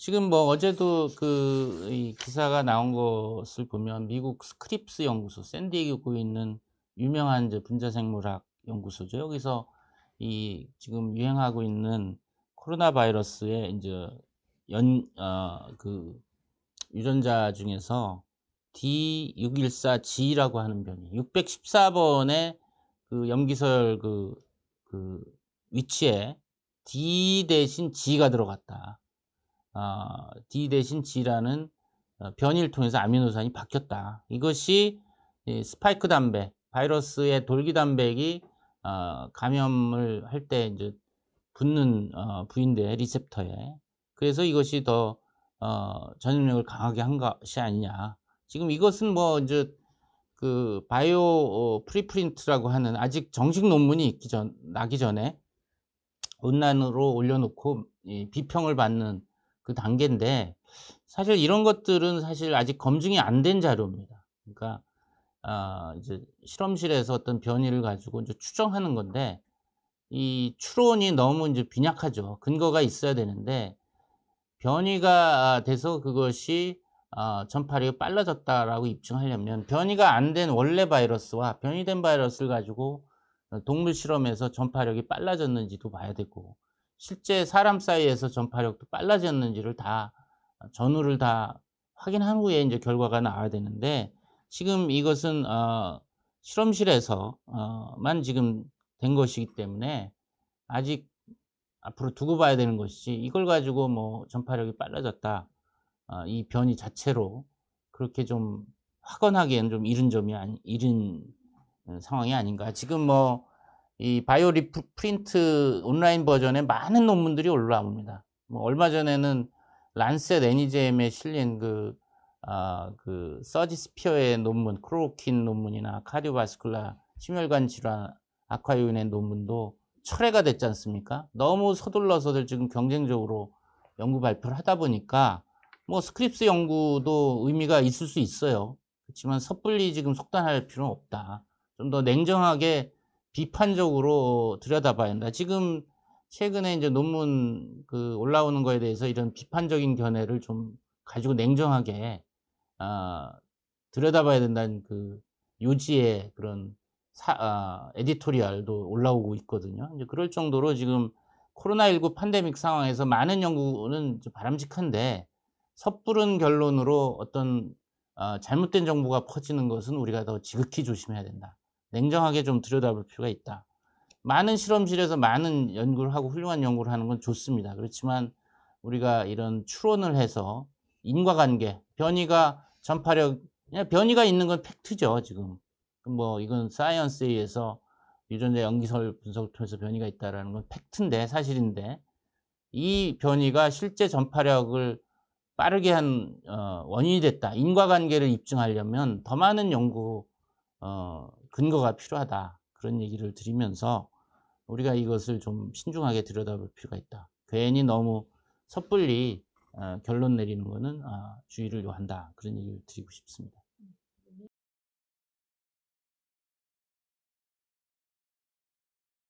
지금 뭐 어제도 그이 기사가 나온 것을 보면 미국 스크립스 연구소 샌디에고에 이 있는 유명한 이제 분자생물학 연구소죠. 여기서 이 지금 유행하고 있는 코로나 바이러스의 이제 연어그 유전자 중에서 D614G라고 하는 변이 614번의 그 염기설 그, 그 위치에 D 대신 G가 들어갔다. 어, D 대신 G라는 어, 변이를 통해서 아미노산이 바뀌었다. 이것이 스파이크 단백, 바이러스의 돌기 단백이 어, 감염을 할 때 이제 붙는 부인데 리셉터에 그래서 이것이 더 전염력을 강하게 한 것이 아니냐. 지금 이것은 뭐 이제 그 바이오 프리프린트라고 하는 아직 정식 논문이 있기 전 나기 전에 온난으로 올려놓고 비평을 받는 그 단계인데 사실 이런 것들은 사실 아직 검증이 안 된 자료입니다. 그러니까 아, 이제 실험실에서 어떤 변이를 가지고 이제 추정하는 건데 이 추론이 너무 이제 빈약하죠. 근거가 있어야 되는데 변이가 돼서 그것이 어, 전파력이 빨라졌다라고 입증하려면 변이가 안 된 원래 바이러스와 변이된 바이러스를 가지고 동물 실험에서 전파력이 빨라졌는지도 봐야 되고 실제 사람 사이에서 전파력도 빨라졌는지를 다 어, 전후를 다 확인한 후에 이제 결과가 나와야 되는데 지금 이것은 어, 실험실에서만 어, 지금 된 것이기 때문에 아직 앞으로 두고 봐야 되는 것이지 이걸 가지고 뭐 전파력이 빨라졌다 어, 이 변이 자체로 그렇게 좀 확언하기에는 좀 이른 점이 아닌 이른 상황이 아닌가 지금 뭐이 바이오 리프린트 온라인 버전에 많은 논문들이 올라옵니다. 뭐 얼마 전에는 란셋 애니제엠에 e 실린 그, 아, 그 서지스피어의 논문, 크로로킨 논문이나 카디오바스쿨라 심혈관 질환 악화요인의 논문도 철회가 됐지 않습니까? 너무 서둘러서 지금 경쟁적으로 연구 발표를 하다 보니까 뭐 스크립스 연구도 의미가 있을 수 있어요. 그렇지만 섣불리 지금 속단할 필요는 없다. 좀 더 냉정하게 비판적으로 들여다봐야 한다. 지금 최근에 이제 논문 그 올라오는 거에 대해서 이런 비판적인 견해를 좀 가지고 냉정하게 아, 들여다봐야 된다는 그 요지의 그런 사, 아, 에디토리얼도 올라오고 있거든요. 이제 그럴 정도로 지금 코로나19 팬데믹 상황에서 많은 연구는 바람직한데 섣부른 결론으로 어떤 아, 잘못된 정보가 퍼지는 것은 우리가 더 지극히 조심해야 된다. 냉정하게 좀 들여다볼 필요가 있다. 많은 실험실에서 많은 연구를 하고 훌륭한 연구를 하는 건 좋습니다. 그렇지만 우리가 이런 추론을 해서 인과관계, 변이가 전파력, 변이가 있는 건 팩트죠, 지금. 뭐, 이건 사이언스에 의해서 유전자 연기설 분석을 통해서 변이가 있다는 건 팩트인데, 사실인데, 이 변이가 실제 전파력을 빠르게 한 어, 원인이 됐다. 인과관계를 입증하려면 더 많은 연구 어, 근거가 필요하다. 그런 얘기를 드리면서 우리가 이것을 좀 신중하게 들여다볼 필요가 있다. 괜히 너무 섣불리 어, 결론 내리는 것은 어, 아, 주의를 요한다. 그런 얘기를 드리고 싶습니다.